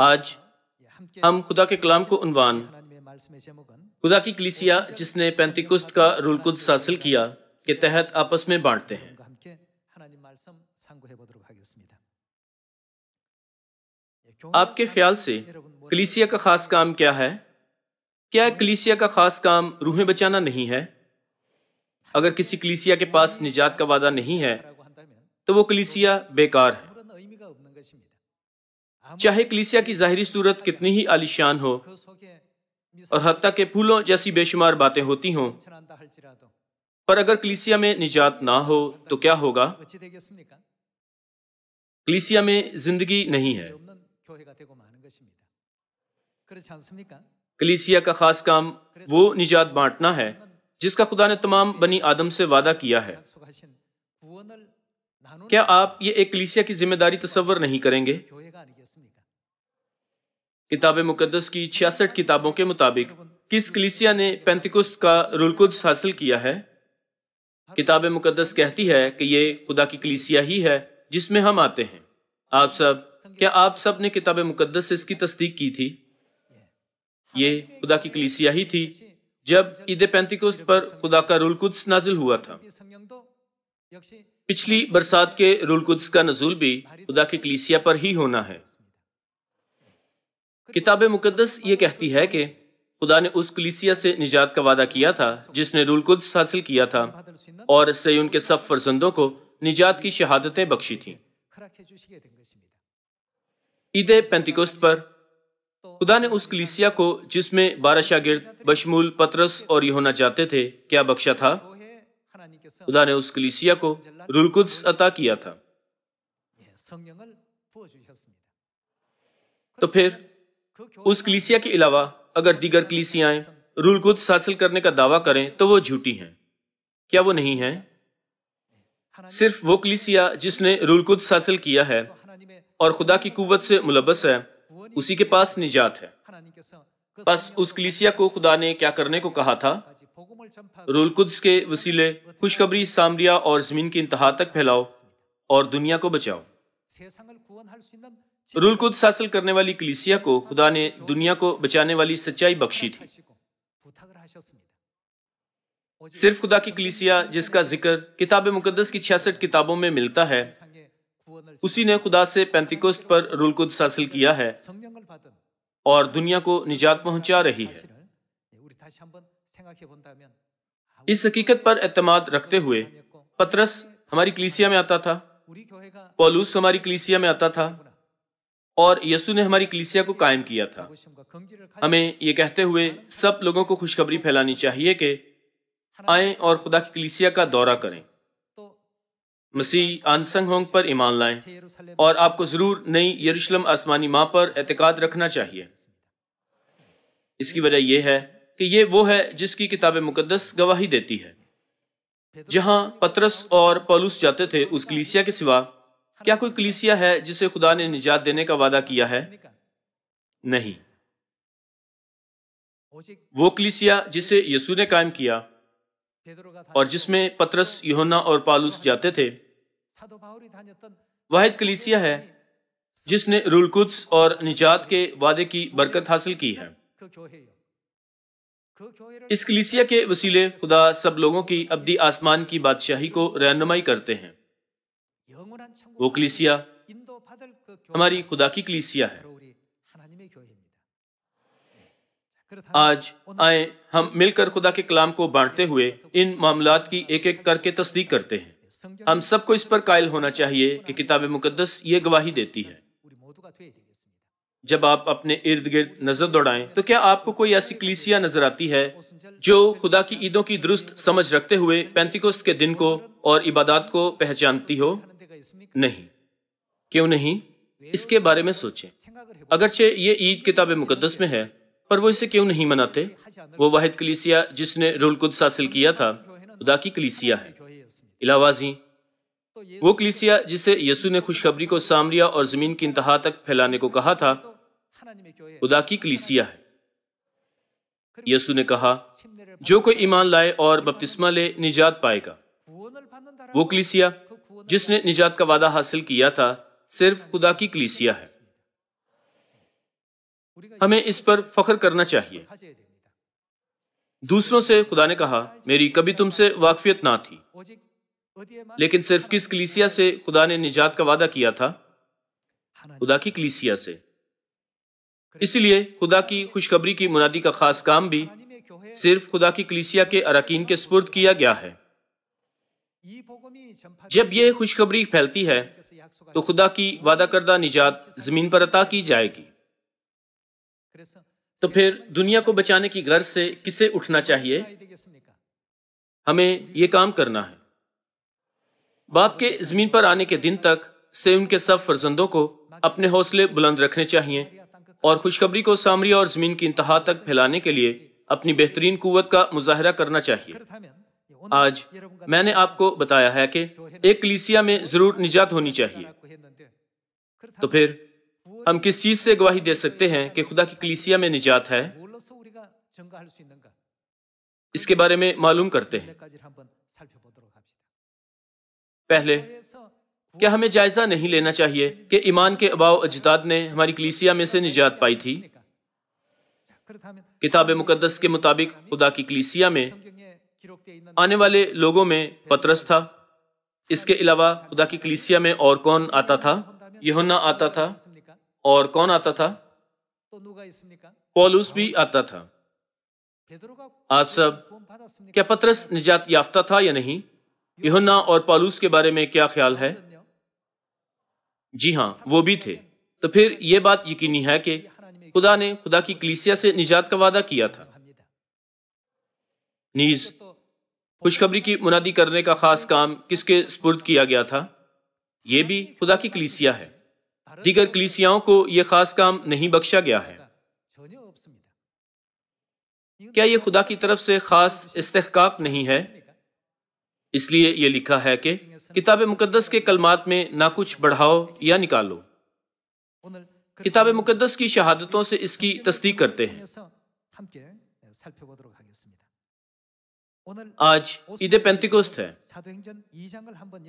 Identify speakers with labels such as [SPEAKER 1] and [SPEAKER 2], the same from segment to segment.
[SPEAKER 1] आज हम खुदा के कलाम को उनवान खुदा की कलिसिया जिसने पैंतीकुस्त का कुद हासिल किया के तहत आपस में बांटते हैं आपके ख्याल से कलिसिया का खास काम क्या है क्या कलिसिया का खास काम रूहें बचाना नहीं है अगर किसी कलिसिया के पास निजात का वादा नहीं है तो वो कलिसिया बेकार है चाहे कलिसिया की ज़ाहरी सूरत कितनी ही आलिशान हो और हती के फूलों जैसी बेशुमार बातें होती हों पर अगर कलिसिया में निजात ना हो तो क्या होगा कलिसिया में जिंदगी नहीं है कलिसिया का खास काम वो निजात बांटना है जिसका खुदा ने तमाम बनी आदम से वादा किया है क्या आप ये एक कलिसिया की जिम्मेदारी तस्वर नहीं करेंगे किताब मुकदस की छियासठ किताबों के मुताबिक किस कलिसिया ने पैंतिकुस्त का रुलकुद हासिल किया है किताब मुकदस कहती है कि ये खुदा की कलिसिया ही है जिसमें हम आते हैं आप सब क्या आप सब ने किताब मुकदस से इसकी तस्दीक की थी ये खुदा की कलिसिया ही थी जब ईद पैंतिकुस्त पर खुदा का रुलकुद नाजिल हुआ था पिछली बरसात के रुलकुद का नजूल भी खुदा की कलिसिया पर ही होना है किताब मुकदस ये कहती है कि खुदा ने उस कलीसिया से निजात का वादा किया था जिसने रुलकुद्स हासिल किया था और सही उनके सब फर्जंदों को निजात की शहादतें बख्शी थी ईद पैंतीकोस्त पर खुदा ने उस कलीसिया को जिसमें बारह शागिर्द बशमूल पतरस और होना चाहते थे क्या बख्शा था खुदा ने उस कलीसिया को रुलकुद्स अता किया था तो फिर उस कलीसिया के अलावा अगर दीगर कलीसियाएं रूलगुद्स हासिल करने का दावा करें तो वो झूठी हैं क्या वो नहीं है सिर्फ वो कलीसिया जिसने रूलगुद्स हासिल किया है और खुदा की कुवत से मुलबस है उसी के पास निजात है बस उस कलीसिया को खुदा ने क्या करने को कहा था रूलकुद्स के वसीले खुशखबरी सामरिया और जमीन की इंतहा तक फैलाओ और दुनिया को बचाओ रूल कुद्स हासिल करने वाली कलिसिया को खुदा ने दुनिया को बचाने वाली सच्चाई बख्शी थी सिर्फ खुदा की कलिसिया जिसका जिक्र किताब मुकदस की छियासठ किताबों में मिलता है उसी ने खुदा से पैंतीकोस्त पर रूल कुद्स हासिल किया है और दुनिया को निजात पहुंचा रही है इस हकीकत पर एतमाद रखते हुए पतरस हमारी कलिसिया में आता था पॉलूस हमारी कलिसिया में आता था और यसु ने हमारी कलिसिया को कायम किया था हमें ये कहते हुए सब लोगों को खुशखबरी फैलानी चाहिए कि आए और खुदा की कलिसिया का दौरा करें मसीह आनसंग होंग पर ईमान लाएं और आपको ज़रूर नई यरूशलेम आसमानी माँ पर एतकाद रखना चाहिए इसकी वजह यह है कि ये वो है जिसकी किताब मुकदस गवाही देती है जहां पतरस और पलूस जाते थे उस कलिसिया के सिवा क्या कोई कलीसिया है जिसे खुदा ने निजात देने का वादा किया है नहीं वो कलीसिया जिसे यसु ने कायम किया और जिसमें पतरस योना और पालूस जाते थे वाहिद कलीसिया है जिसने रुलकुद्स और निजात के वादे की बरकत हासिल की है इस कलीसिया के वसीले खुदा सब लोगों की अब्दी आसमान की बादशाही को रहनुमाई करते हैं वो कलीसिया हमारी खुदा की कलीसिया है आज आए हम मिलकर खुदा के कलाम को बांटते हुए इन मामला की एक एक करके तस्दीक करते हैं हम सबको इस पर कायल होना चाहिए कि किताब मुकदस ये गवाही देती है जब आप अपने इर्द गिर्द नजर दौड़ाएं तो क्या आपको कोई ऐसी कलीसिया नजर आती है जो खुदा की ईदों की दुरुस्त समझ रखते हुए पैंतीकोस्त के दिन को और इबादत को पहचानती हो नहीं क्यों नहीं इसके बारे में सोचें अगरचे ये ईद किताब मुकदस में है पर वो इसे क्यों नहीं मनाते वो वाहिद कलीसिया जिसने रुल कुद्स हासिल किया था खुदा की कलीसिया है इलावाजी वो कलीसिया जिसे यसु ने खुशखबरी को सामरिया और जमीन की इंतहा तक फैलाने को कहा था खुदा की कलीसिया है यसु ने कहा जो कोई ईमान लाए और बपतिस्मा ले निजात पाएगा वो कलीसिया जिसने निजात का वादा हासिल किया था सिर्फ खुदा की कलीसिया है हमें इस पर फख्र करना चाहिए दूसरों से खुदा ने कहा मेरी कभी तुमसे वाकफियत ना थी लेकिन सिर्फ किस कलीसिया से खुदा ने निजात का वादा किया था खुदा की कलीसिया से इसलिए खुदा की खुशखबरी की मुनादी का खास काम भी सिर्फ खुदा की कलीसिया के अरकान के स्पुर्द किया गया है जब यह खुशखबरी फैलती है तो खुदा की वादा करदा निजात जमीन पर अता की जाएगी तो फिर दुनिया को बचाने की गर्ज से किसे उठना चाहिए हमें ये काम करना है बाप के जमीन पर आने के दिन तक से उनके सब फर्जंदों को अपने हौसले बुलंद रखने चाहिए और खुशखबरी को सामरी और जमीन की इंतहा तक फैलाने के लिए अपनी बेहतरीन कुवत का मुजाहरा करना चाहिए आज मैंने आपको बताया है कि एक कलीसिया में जरूर निजात होनी चाहिए तो फिर हम किस चीज से गवाही दे सकते हैं कि खुदा की कलीसिया में निजात है इसके बारे में मालूम करते हैं पहले तो क्या हमें जायजा नहीं लेना चाहिए कि ईमान के अबाव अजदाद ने हमारी कलीसिया में से निजात पाई थी किताब मुकदस के मुताबिक खुदा की कलीसिया में आने वाले लोगों में पतरस था इसके अलावा खुदा की कलीसिया में और कौन आता था यहुना आता था और कौन आता था पॉलुस भी आता था आप सब क्या पतरस निजात याफ्ता था या नहीं यहुना और पालूस के बारे में क्या ख्याल है जी हाँ वो भी थे तो फिर यह बात यकीनी है कि खुदा ने खुदा की कलीसिया से निजात का वादा किया था नीज खुशखबरी की मुनादी करने का खास काम किसके स्पुर्द किया गया था ये भी खुदा की कलीसिया है दीगर कलीसियाओं को यह खास काम नहीं बख्शा गया है क्या यह खुदा की तरफ से खास इस्तेकाक नहीं है इसलिए यह लिखा है कि किताब मुकदस के कलमात में ना कुछ बढ़ाओ या निकालो किताब मुकदस की शहादतों से इसकी तस्दीक करते हैं आज ईद पेंतिकोस्त है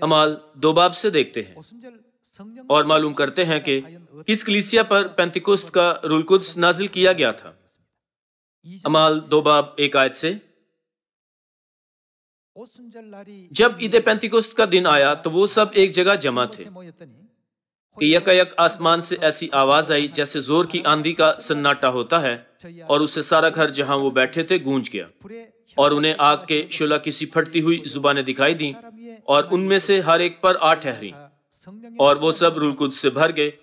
[SPEAKER 1] हम आल दो बाब से देखते हैं और मालूम करते हैं कि किस कलीसिया पर पेंतिकोस्त का रुलकुद्स नाजिल किया गया था अमाल दो बाब एक आयत से जब ईद पेंतिकोस्त का दिन आया तो वो सब एक जगह जमा थे कि यकायक आसमान से ऐसी आवाज आई जैसे जोर की आंधी का सन्नाटा होता है और उससे सारा घर जहां वो बैठे थे गूंज गया और उन्हें आग के शुला किसी फटती हुई जुबानें दिखाई दी और उनमें से हर एक पर आठ ठहरी और वो सब रूल कुद से भर गए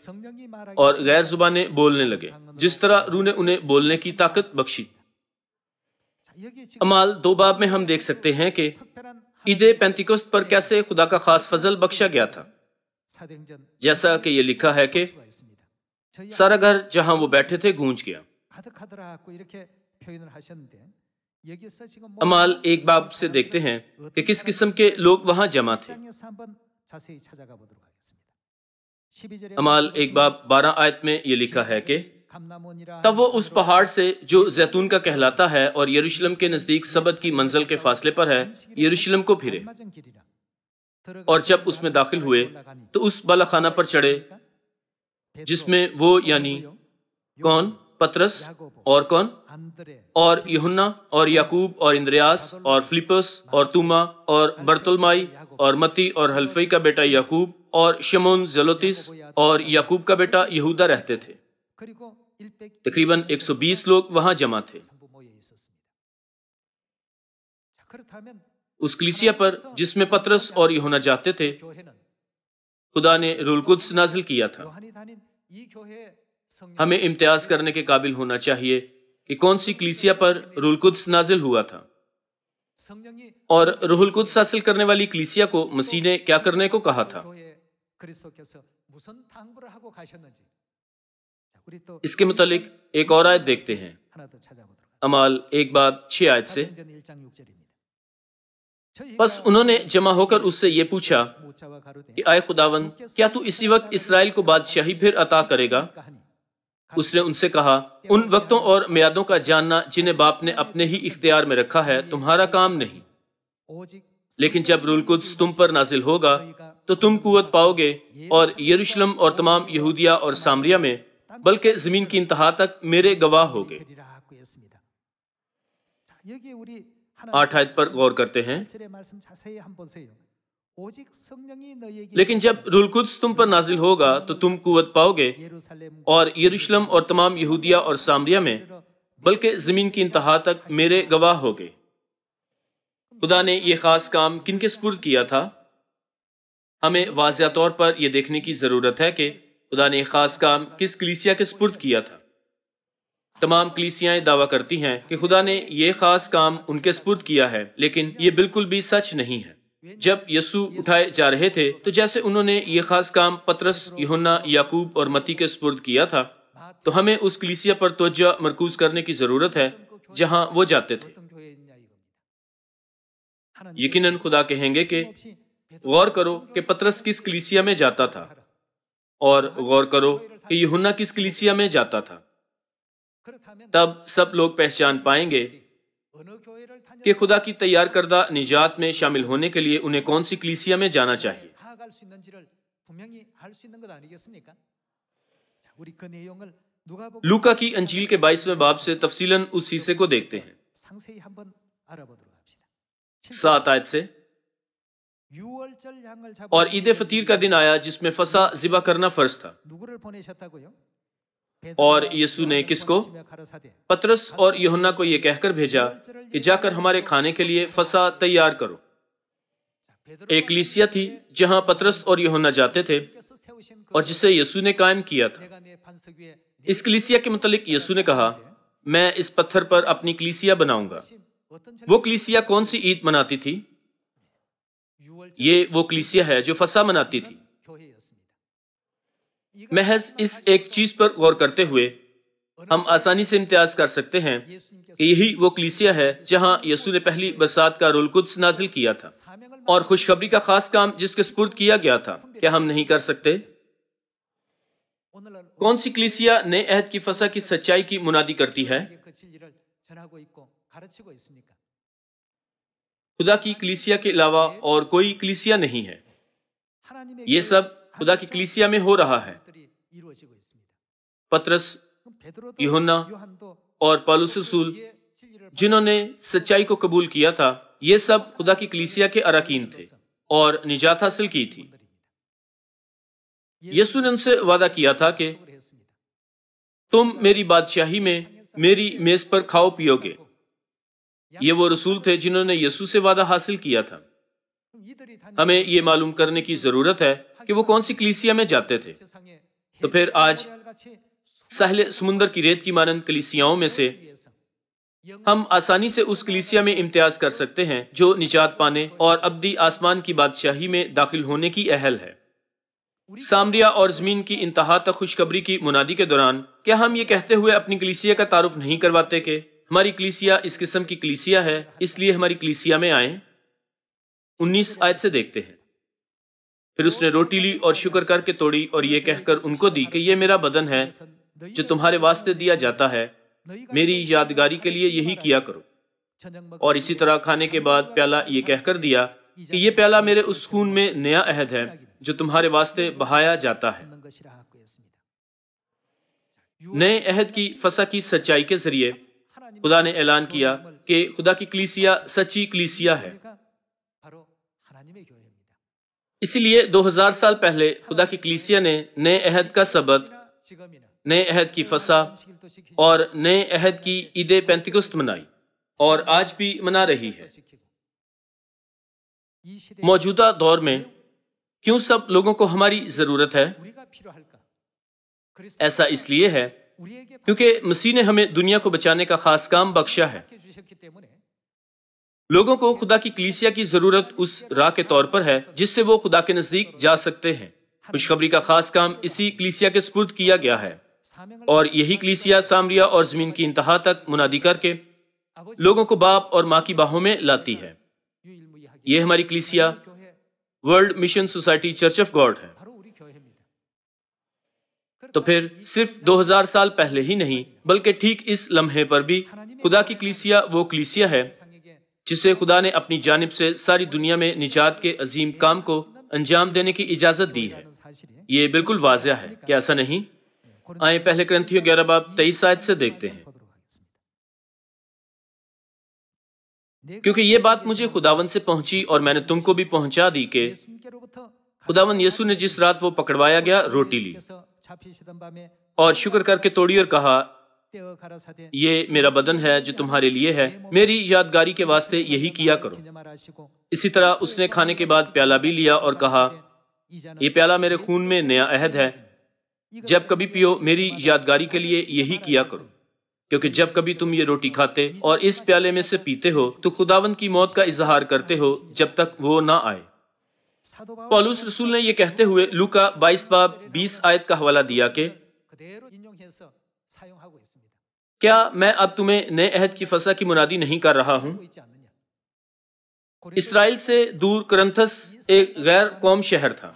[SPEAKER 1] और गैर जुबाने बोलने लगे जिस तरह रू ने उन्हें बोलने की ताकत बख्शी अमाल दो बाब में हम देख सकते हैं कि ईद पैंतीकोस्त पर कैसे खुदा का खास फजल बख्शा गया था जैसा कि यह लिखा है कि सारा घर जहां वो बैठे थे गूंज गया अमाल एक बाब से देखते हैं कि किस किस्म के लोग वहां जमा थे अमाल एक बाब बारह आयत में ये लिखा है कि तब वो उस पहाड़ से जो जैतून का कहलाता है और यरूशलेम के नजदीक सबद की मंजिल के फासले पर है यरूशलेम को फिरे और जब उसमें दाखिल हुए तो उस बालाखाना पर चढ़े जिसमें वो यानी कौन पतरस और कौन और यहुन्ना और याकूब और इंद्रयास और फिलिपस और तुमा और बर्तुलमाई और मती और हल्फई का बेटा याकूब और शमोन जलोतिस और याकूब का बेटा यहूदा रहते थे तकरीबन 120 लोग वहां जमा थे उस कलिसिया पर जिसमें पतरस और यहुना जाते थे खुदा ने रुलकुद्स नाजिल किया था हमें इम्तियाज करने के काबिल होना चाहिए कि कौन सी क्लीसिया पर रुलकुद्स नाजिल हुआ था और रुहुल कुद्स हासिल करने वाली क्लीसिया को मसीह ने क्या करने को कहा था तो तो इसके मुतालिक एक और आयत देखते हैं तो अमाल एक बात छह आयत से बस उन्होंने जमा होकर उससे ये पूछा कि आय खुदावन क्या तू इसी वक्त इसराइल को बादशाही फिर अता करेगा उसने उनसे कहा उन वक्तों और म्यादों का जानना जिन्हें बाप ने अपने ही इख्तियार में रखा है तुम्हारा काम नहीं लेकिन जब रूल कुछ तुम पर नाजिल होगा तो तुम कुत पाओगे और यरूशलम और तमाम यहूदिया और सामरिया में बल्कि जमीन की इंतहा तक मेरे गवाह गए
[SPEAKER 2] आठ आयत पर गौर करते हैं
[SPEAKER 1] लेकिन जब रुलकुद्स तुम पर नाजिल होगा तो तुम कुवत पाओगे और यरूशलेम और तमाम यहूदिया और सामरिया में बल्कि ज़मीन की इंतहा तक मेरे गवाह हो गए खुदा ने यह ख़ास काम किन के स्पुर्द किया था हमें वाजिया तौर पर यह देखने की ज़रूरत है कि खुदा ने ख़ास काम किस कलीसिया के स्पुर्द किया था तमाम कलीसियाएं दावा करती हैं कि खुदा ने यह ख़ास काम उनके स्पुर्द किया है लेकिन ये बिल्कुल भी सच नहीं है जब यसु उठाए जा रहे थे तो जैसे उन्होंने ये खास काम पत्रस योना याकूब और मती के स्पुर्द किया था तो हमें उस कलिसिया पर तोज्जा मरकूज करने की जरूरत है जहां वो जाते थे यकीनन खुदा कहेंगे कि गौर करो कि पत्रस किस कलिसिया में जाता था और गौर करो कि यहुन्ना किस कलिसिया में जाता था तब सब लोग पहचान पाएंगे कि खुदा की तैयार करदा निजात में शामिल होने के लिए उन्हें कौन सी क्लीसिया में जाना चाहिए लूका की अंजील के बाईसवें बाब से तफसीलन उस हिस्से को देखते
[SPEAKER 2] हैं
[SPEAKER 1] सात आयत से और ईद फतीर का दिन आया जिसमें फसा जिबा करना फर्ज था और यीशु ने किसको पतरस और योना को यह कहकर भेजा कि जाकर हमारे खाने के लिए फसा तैयार करो एक लिसिया थी जहां पतरस और योना जाते थे और जिसे यीशु ने कायम किया था इस कलिसिया के मुतालिक यीशु ने कहा मैं इस पत्थर पर अपनी कलिसिया बनाऊंगा वो कलिसिया कौन सी ईद मनाती थी ये वो कलिसिया है जो फसा मनाती थी महज इस एक चीज पर गौर करते हुए हम आसानी से इम्तियाज कर सकते हैं कि यही वो कलीसिया है जहां यसु ने पहली बरसात का रोल कुछ नाजिल किया था और खुशखबरी का खास काम जिसके स्पुर्द किया गया था क्या हम नहीं कर सकते कौन सी कलीसिया नए अहद की फसा की सच्चाई की मुनादी करती है खुदा की कलीसिया के अलावा और कोई कलीसिया नहीं है ये सब खुदा की कलिसिया में हो रहा है पत्रस यहुन्ना और पालुसूल जिन्होंने सच्चाई को कबूल किया था ये सब खुदा की कलिसिया के अराकीन थे और निजात हासिल की थी यसु ने उनसे वादा किया था कि तुम मेरी बादशाही में मेरी मेज पर खाओ पियोगे ये वो रसूल थे जिन्होंने यसु से वादा हासिल किया था हमें ये मालूम करने की जरूरत है कि वो कौन सी कलिसिया में जाते थे तो फिर आज सहले समुंदर की रेत की मानंद कलिसियाओं में से हम आसानी से उस कलिसिया में इम्तियाज कर सकते हैं जो निजात पाने और अब्दी आसमान की बादशाही में दाखिल होने की अहल है सामरिया और जमीन की इंतहा तक खुशखबरी की मुनादी के दौरान क्या हम ये कहते हुए अपनी कलिसिया का तारुफ नहीं करवाते कि हमारी कलिसिया इस किस्म की कलिसिया है इसलिए हमारी कलिसिया में आए उन्नीस आयत से देखते हैं फिर उसने रोटी ली और शुक्र करके तोड़ी और ये कहकर उनको दी कि यह मेरा बदन है जो तुम्हारे वास्ते दिया जाता है मेरी यादगारी के लिए यही किया करो और इसी तरह खाने के बाद प्याला ये कहकर दिया कि ये प्याला मेरे उस खून में नया अहद है जो तुम्हारे वास्ते बहाया जाता है नए अहद की फसा की सच्चाई के जरिए खुदा ने ऐलान किया कि खुदा की क्लीसिया सच्ची क्लीसिया है इसलिए 2000 साल पहले खुदा की कलीसिया ने नए अहद का सबक नए अहद की फसा और नए अहद की ईद पेंतिकुस्त मनाई और आज भी मना रही है मौजूदा दौर में क्यों सब लोगों को हमारी ज़रूरत है ऐसा इसलिए है क्योंकि मसीह ने हमें दुनिया को बचाने का खास काम बख्शा है लोगों को खुदा की कलीसिया की जरूरत उस राह के तौर पर है जिससे वो खुदा के नजदीक जा सकते हैं खुशखबरी का खास काम इसी कलीसिया के स्पुर्द किया गया है और यही कलीसिया सामरिया और जमीन की इंतहा तक मुनादी करके लोगों को बाप और माँ की बाहों में लाती है ये हमारी कलीसिया World Mission Society Church of God है तो फिर सिर्फ 2000 साल पहले ही नहीं बल्कि ठीक इस लम्हे पर भी खुदा की कलीसिया वो कलीसिया है जिसे खुदा ने अपनी जानब से सारी दुनिया में निजात के अजीम काम को अंजाम देने की इजाजत दी है ये बिल्कुल वाजह है क्या ऐसा नहीं आए पहले ग्रंथियों ग्यारह बाब तेईस आयत से देखते हैं क्योंकि ये बात मुझे खुदावन से पहुंची और मैंने तुमको भी पहुंचा दी कि खुदावन यसु ने जिस रात वो पकड़वाया गया रोटी ली और शुक्र करके तोड़ी और कहा ये मेरा बदन है जो तुम्हारे लिए है मेरी यादगारी के वास्ते यही किया करो इसी तरह उसने खाने के बाद प्याला भी लिया और कहा ये प्याला मेरे खून में नया अहद है जब कभी पियो मेरी यादगारी के लिए यही किया करो क्योंकि जब कभी तुम ये रोटी खाते और इस प्याले में से पीते हो तो खुदावन की मौत का इजहार करते हो जब तक वो ना आए पॉलूस रसूल ने यह कहते हुए लू का बाईस बाब बीस आयत का हवाला दिया के क्या मैं अब तुम्हें नए अहद की फसा की मुनादी नहीं कर रहा हूं इसराइल से दूर करंथस एक गैर कौम शहर था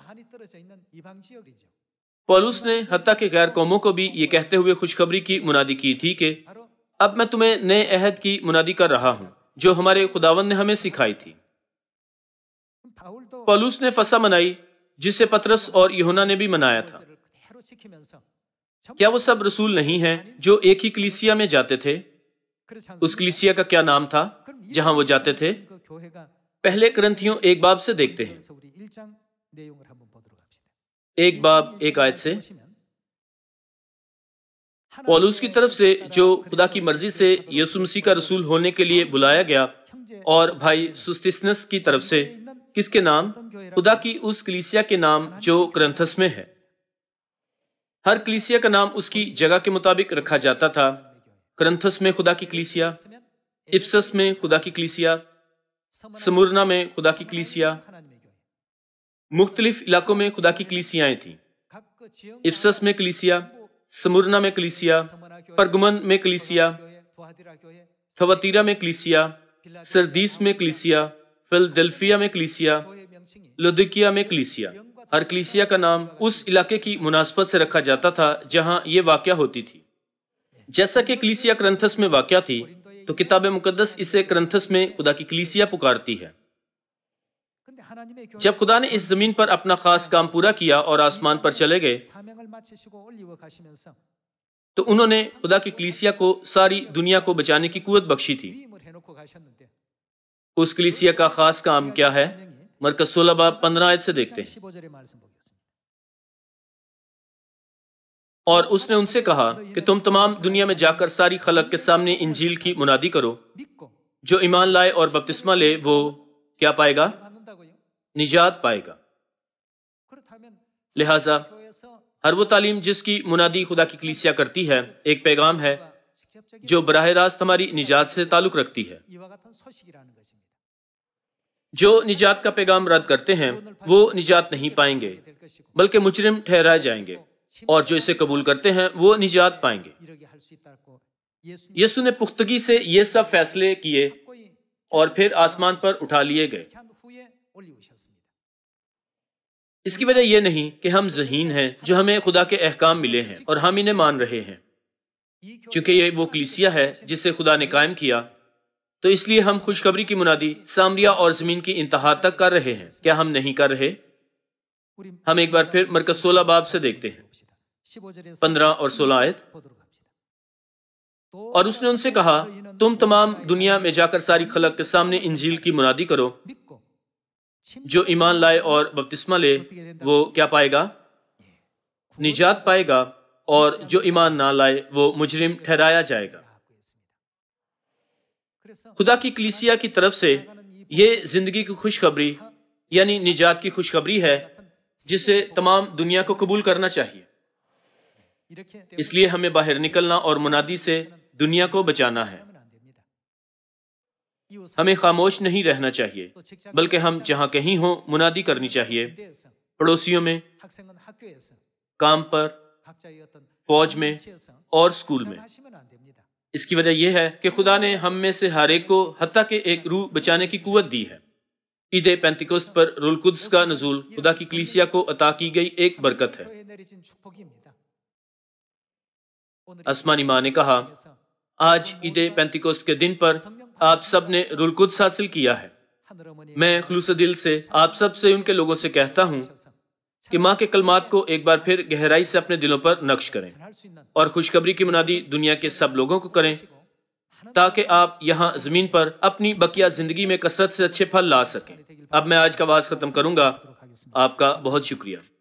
[SPEAKER 1] पॉलुस ने हती के गैर कौमों को भी ये कहते हुए खुशखबरी की मुनादी की थी कि अब मैं तुम्हें नए अहद की मुनादी कर रहा हूं जो हमारे खुदावन ने हमें सिखाई थी पॉलुस ने फसा मनाई जिसे पतरस और यहुना ने भी मनाया था क्या वो सब रसूल नहीं हैं जो एक ही कलिसिया में जाते थे उस कलिसिया का क्या नाम था जहां वो जाते थे पहले ग्रंथियों एक बाब से देखते
[SPEAKER 2] हैं
[SPEAKER 1] एक बाब एक आयत से पॉलूस की तरफ से जो खुदा की मर्जी से यसु मसीह का रसूल होने के लिए बुलाया गया और भाई सुस्तिसनस की तरफ से किसके नाम खुदा की उस कलीसिया के नाम जो ग्रंथस में है हर कलीसिया का नाम उसकी जगह के मुताबिक रखा जाता था क्रंथस में खुदा की कलीसिया इफ्सस में खुदा की कलीसिया समुरना में खुदा की कलीसिया मुख्तलिफ इलाकों में खुदा की कलीसियाएं थी इफ्सस में कलीसिया समुरना में कलीसिया परगुमन में कलीसिया थवतीरा में कलीसिया सरदीस में कलीसिया फिलदेल्फिया में कलीसिया लुदिकिया में कलीसिया हर कलीसिया का नाम उस इलाके की मुनासबत से रखा जाता था जहां ये वाक़ होती थी जैसा कि कलीसिया क्रंथस में वाक़ थी तो किताब मुकदस इसे क्रंथस में खुदा की कलीसिया पुकारती है जब खुदा ने इस जमीन पर अपना खास काम पूरा किया और आसमान पर चले गए तो उन्होंने खुदा की कलीसिया को सारी दुनिया को बचाने की कुवत बख्शी थी उस कलीसिया का खास काम क्या है मरकज सोलह बाब पंद्रह आयत से देखते हैं और उसने उनसे कहा कि तुम तमाम दुनिया में जाकर सारी खलक के सामने इंजील की मुनादी करो जो ईमान लाए और बपतिस्मा ले वो क्या पाएगा निजात पाएगा लिहाजा हर वो तालीम जिसकी मुनादी खुदा की कलीसिया करती है एक पैगाम है जो बरह रास्त हमारी निजात से ताल्लुक रखती है जो निजात का पैगाम रद्द करते हैं वो निजात नहीं पाएंगे बल्कि मुजरिम ठहराए जाएंगे और जो इसे कबूल करते हैं वो निजात पाएंगे यसु ने पुख्तगी से ये सब फैसले किए और फिर आसमान पर उठा लिए गए इसकी वजह यह नहीं कि हम जहीन हैं जो हमें खुदा के अहकाम मिले हैं और हम इन्हें मान रहे हैं क्योंकि ये वो कलिसिया है जिसे खुदा ने कायम किया तो इसलिए हम खुशखबरी की मुनादी सामरिया और जमीन की इंतहा तक कर रहे हैं क्या हम नहीं कर रहे हम एक बार फिर मरकज सोलह बाब से देखते
[SPEAKER 2] हैं
[SPEAKER 1] पंद्रह और सोलह आयत और उसने उनसे कहा तुम तमाम दुनिया में जाकर सारी खलक के सामने इंजील की मुनादी करो जो ईमान लाए और बपतिस्मा ले वो क्या पाएगा निजात पाएगा और जो ईमान ना लाए वो मुजरिम ठहराया जाएगा खुदा की कलीसिया की तरफ से ये जिंदगी की खुशखबरी यानी निजात की खुशखबरी है जिसे तमाम दुनिया को कबूल करना चाहिए इसलिए हमें बाहर निकलना और मुनादी से दुनिया को बचाना है हमें खामोश नहीं रहना चाहिए बल्कि हम जहाँ कहीं हों मुनादी करनी चाहिए पड़ोसियों में काम पर फौज में और स्कूल में इसकी वजह यह है कि खुदा ने हम में से हर एक को हत्या के एक रूह बचाने की कुवत दी है ईद पैंतिकोस्त पर रुलकुद्स का नजूल खुदा की कलीसिया को अता की गई एक बरकत है असमानी माँ ने कहा आज ईद पैंतिकोस्त के दिन पर आप सब ने रुलकुद्स हासिल किया है मैं खलूस दिल से आप सब से उनके लोगों से कहता हूँ कि माँ के कलमात को एक बार फिर गहराई से अपने दिलों पर नक्श करें और खुशखबरी की मुनादी दुनिया के सब लोगों को करें ताकि आप यहाँ जमीन पर अपनी बकिया जिंदगी में कसरत से अच्छे फल ला सकें अब मैं आज का आवाज़ खत्म करूंगा आपका बहुत शुक्रिया